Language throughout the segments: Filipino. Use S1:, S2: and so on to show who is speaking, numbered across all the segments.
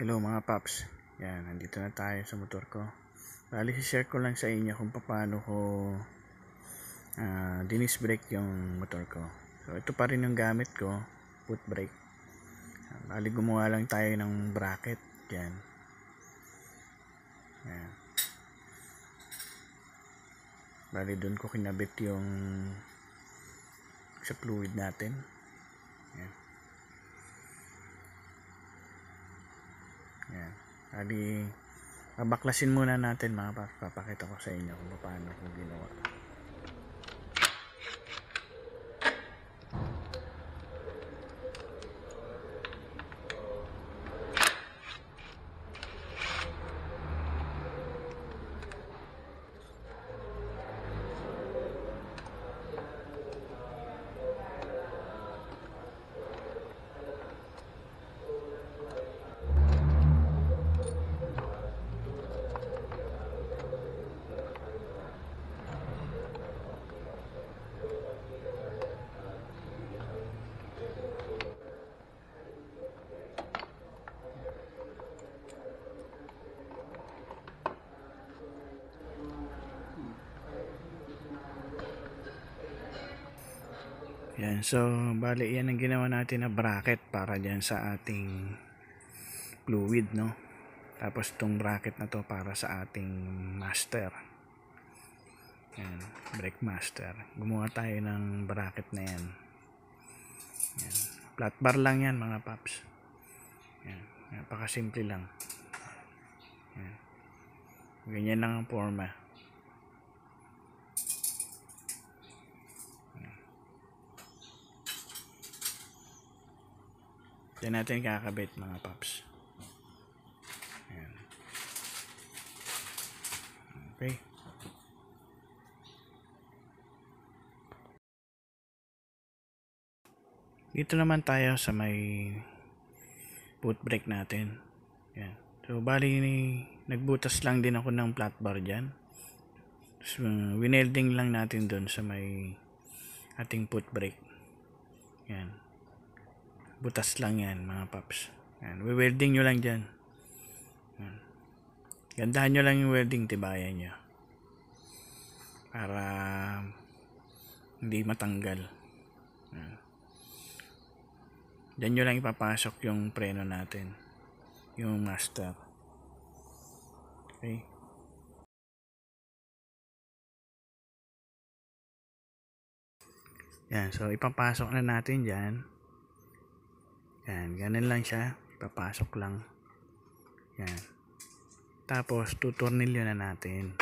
S1: Hello mga paps. Yan, nandito na tayo sa motor ko. Bali, share ko lang sa inyo kung paano ko uh, dinis brake yung motor ko. So, ito pa rin yung gamit ko, foot brake. Bali, gumawa lang tayo ng bracket. Yan. Yan. Bali, dun ko kinabit yung sa fluid natin. Yan. Yan. Sabi, babaklasin muna natin mga paps. Papakita ko sa inyo kung paano ko ginawa. Yan. So, bali, yan ang ginawa natin na bracket para dyan sa ating fluid, no? Tapos, itong bracket na to para sa ating master. Yan. Brake master. Gumawa tayo ng bracket na yan. Yan. Flat bar lang yan, mga paps. Yan. Napakasimple lang. Yan. Ganyan lang ang forma. Diyan natin kakabit mga paps. Ayan. Okay. Dito naman tayo sa may boot brake natin. Ayan. So, bali, nagbutas lang din ako ng flat bar dyan. So, uh, winelding lang natin doon sa may ating foot brake. Ayan butas lang yan mga paps yan. We welding nyo lang dyan gandahan nyo lang yung welding tibayan nyo para hindi matanggal yan. dyan nyo lang ipapasok yung preno natin yung master okay Yan, so ipapasok na natin dyan. Yan, ganun lang siya. Papasok lang. Yan. Tapos, tutornilyo na natin.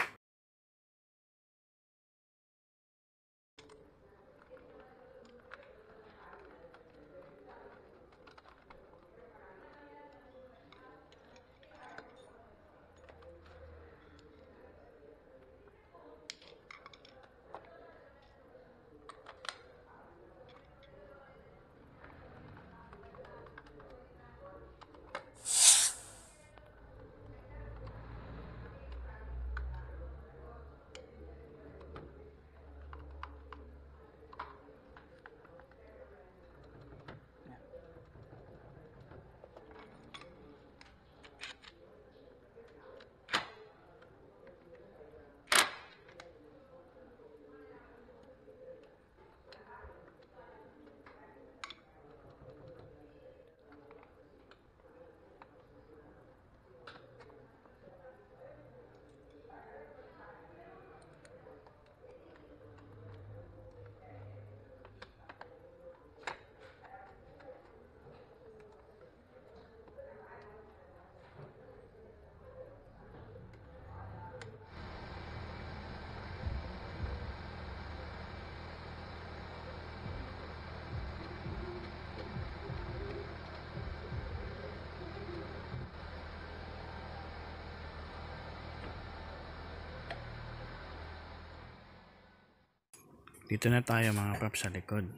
S1: dito na tayo mga pap sa likod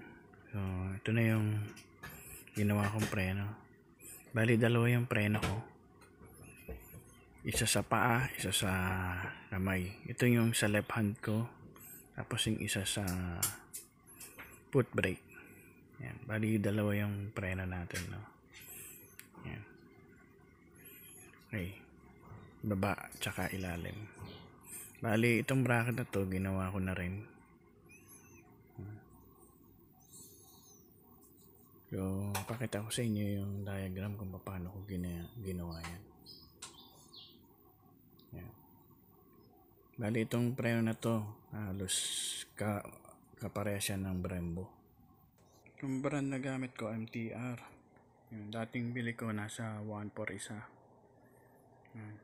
S1: so ito na yung ginawa kong preno bali dalawa yung preno ko isa sa paa isa sa kamay ito yung sa left hand ko tapos yung isa sa foot brake yan bali dalawa yung preno natin no yan okay baba tsaka ilalim bali itong bracket na to ginawa ko na rin So, pakita ko sa inyo yung diagram kung paano ko gina ginawa yan. Yan. Bali, itong preno na to, halos ka kapareha siya ng Brembo. Yung brand na gamit ko, MTR. Yung dating bili ko, nasa 1 for isa. Yan.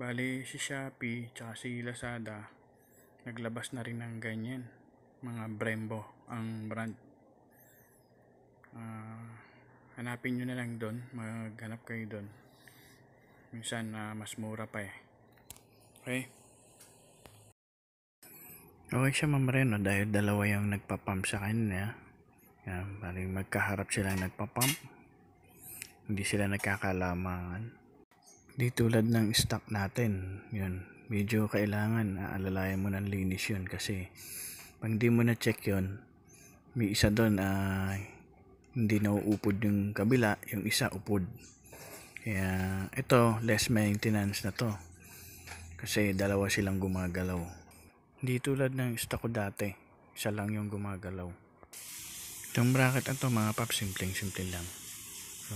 S1: Bali, si Shopee, tsaka si Lazada, naglabas na rin ng ganyan. Mga Brembo, ang brand uh, hanapin nyo na lang doon maghanap kayo doon minsan uh, mas mura pa eh okay okay siya ma'am Reno dahil dalawa yung nagpapump sa kanya yan, parang magkaharap sila nagpapump hindi sila nagkakalamangan di tulad ng stock natin yun medyo kailangan aalalayan mo ng linis yun kasi pag di mo na check yun may isa doon ay uh, hindi nauupod yung kabila yung isa upod kaya ito less maintenance na to kasi dalawa silang gumagalaw hindi tulad ng stock ko dati isa lang yung gumagalaw itong bracket ato mga pap simpleng simple lang so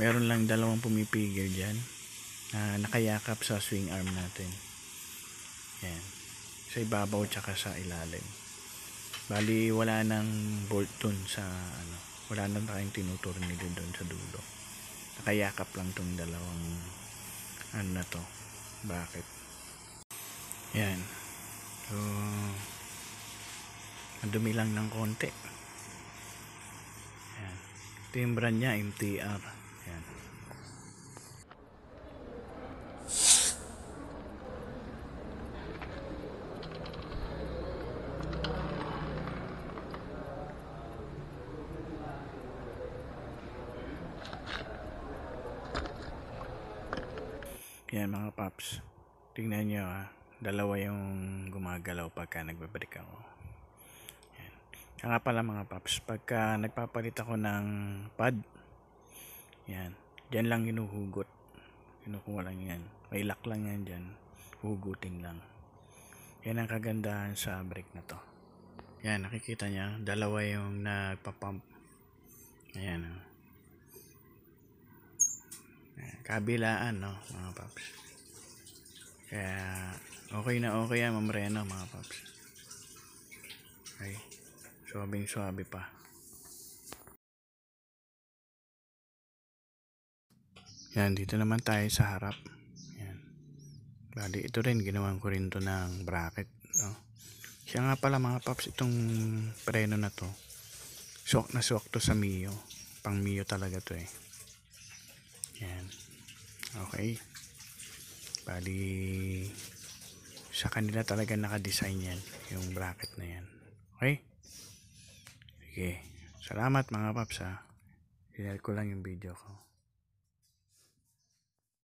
S1: meron lang dalawang pumipigil dyan na nakayakap sa swing arm natin yan sa ibabaw tsaka sa ilalim bali wala nang bolt dun sa ano wala na tayong tinuturo nito doon sa dulo nakayakap lang tong dalawang ano na to bakit yan so madumi lang ng konti yan ito yung brand nya MTR Yan mga paps. Tingnan nyo ha. Ah. Dalawa yung gumagalaw pagka nagbabalik ako. Yan. Kaya nga pala mga paps, pagka nagpapalit ako ng pad, yan, Diyan lang hinuhugot. Kinukuha lang yan. May lock lang yan dyan. Hugutin lang. Yan ang kagandahan sa brake na to. Yan, nakikita niya. Dalawa yung nagpapump. Ayan. Ah kabilaan no mga paps kaya okay na okay yan mamreno mga paps okay suwabing suwabe pa yan dito naman tayo sa harap yan bali ito rin ginawan ko rin to ng bracket no siya nga pala mga paps itong preno na to suwak na suwak to sa Mio pang Mio talaga to eh yan okay bali sa kanila talaga naka-design yan yung bracket na yan okay Okay. salamat mga paps ha sinare ko lang yung video ko